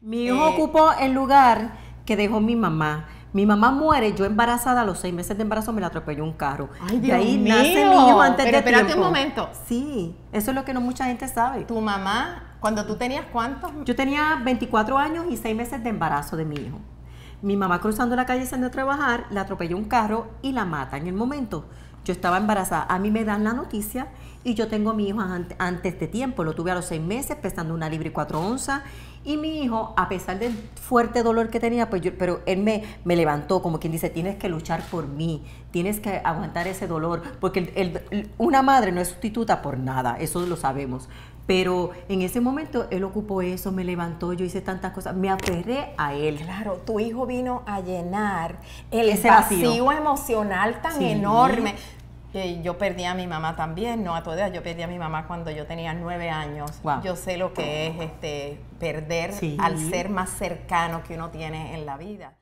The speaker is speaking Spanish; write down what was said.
Mi hijo eh, ocupó el lugar que dejó mi mamá. Mi mamá muere, yo embarazada a los seis meses de embarazo me la atropelló un carro. Ay, Dios y ahí nace mi hijo antes de espérate un momento. Sí, eso es lo que no mucha gente sabe. Tu mamá, cuando tú tenías cuántos? Yo tenía 24 años y seis meses de embarazo de mi hijo. Mi mamá cruzando la calle saliendo a trabajar, le atropelló un carro y la mata en el momento. Yo estaba embarazada. A mí me dan la noticia y yo tengo a mi hijo antes de tiempo. Lo tuve a los seis meses, pesando una libre y cuatro onzas. Y mi hijo, a pesar del fuerte dolor que tenía, pues pero él me, me levantó, como quien dice, tienes que luchar por mí, tienes que aguantar ese dolor, porque una madre no es sustituta por nada, eso lo sabemos. Pero en ese momento él ocupó eso, me levantó, yo hice tantas cosas, me aferré a él. Claro, tu hijo vino a llenar el ese vacío. emocional tan enorme yo perdí a mi mamá también, no a toda edad, yo perdí a mi mamá cuando yo tenía nueve años. Yo sé lo que es este perder al ser más cercano que uno tiene en la vida.